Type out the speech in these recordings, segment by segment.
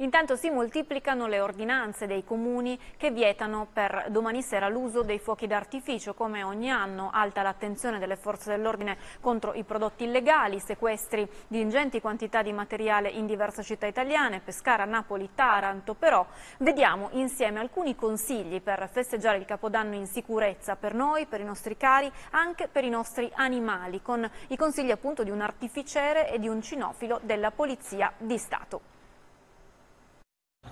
Intanto si moltiplicano le ordinanze dei comuni che vietano per domani sera l'uso dei fuochi d'artificio. Come ogni anno alta l'attenzione delle forze dell'ordine contro i prodotti illegali, sequestri di ingenti quantità di materiale in diverse città italiane, Pescara, Napoli, Taranto. Però vediamo insieme alcuni consigli per festeggiare il Capodanno in sicurezza per noi, per i nostri cari, anche per i nostri animali, con i consigli appunto di un artificiere e di un cinofilo della Polizia di Stato.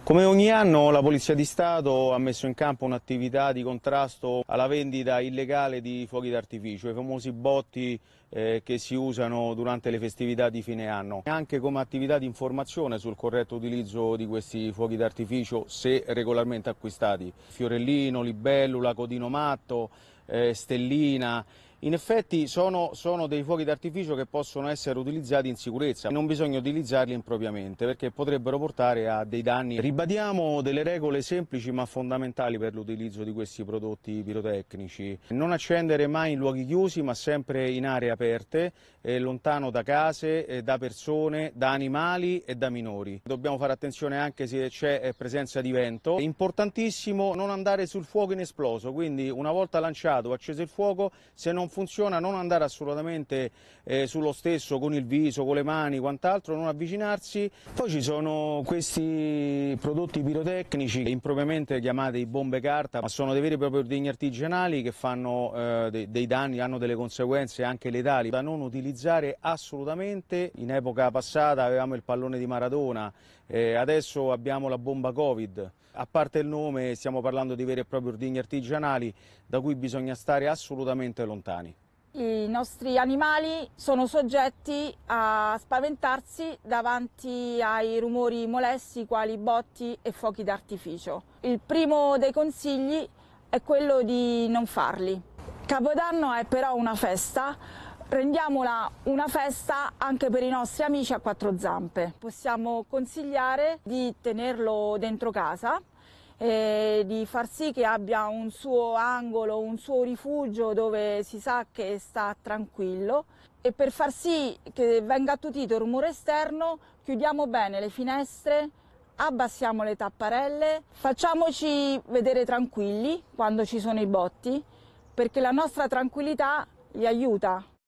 Come ogni anno la Polizia di Stato ha messo in campo un'attività di contrasto alla vendita illegale di fuochi d'artificio, i famosi botti eh, che si usano durante le festività di fine anno, anche come attività di informazione sul corretto utilizzo di questi fuochi d'artificio se regolarmente acquistati. Fiorellino, libellula, codino matto, eh, stellina in effetti sono, sono, dei fuochi d'artificio che possono essere utilizzati in sicurezza, non bisogna utilizzarli impropriamente perché potrebbero portare a dei danni. Ribadiamo delle regole semplici ma fondamentali per l'utilizzo di questi prodotti pirotecnici. Non accendere mai in luoghi chiusi ma sempre in aree aperte, eh, lontano da case, eh, da persone, da animali e da minori. Dobbiamo fare attenzione anche se c'è eh, presenza di vento. È importantissimo non andare sul fuoco inesploso, quindi una volta lanciato o acceso il fuoco, se non non funziona, non andare assolutamente eh, sullo stesso con il viso, con le mani, quant'altro, non avvicinarsi. Poi ci sono questi prodotti pirotecnici impropriamente chiamati bombe carta, ma sono dei veri e propri ordigni artigianali che fanno eh, dei, dei danni, hanno delle conseguenze anche letali da non utilizzare assolutamente. In epoca passata avevamo il pallone di Maradona, eh, adesso abbiamo la bomba Covid. A parte il nome stiamo parlando di veri e propri ordigni artigianali da cui bisogna stare assolutamente lontani i nostri animali sono soggetti a spaventarsi davanti ai rumori molesti quali botti e fuochi d'artificio. Il primo dei consigli è quello di non farli. Capodanno è però una festa, rendiamola una festa anche per i nostri amici a quattro zampe. Possiamo consigliare di tenerlo dentro casa eh, di far sì che abbia un suo angolo, un suo rifugio dove si sa che sta tranquillo e per far sì che venga attutito il rumore esterno chiudiamo bene le finestre, abbassiamo le tapparelle, facciamoci vedere tranquilli quando ci sono i botti perché la nostra tranquillità li aiuta.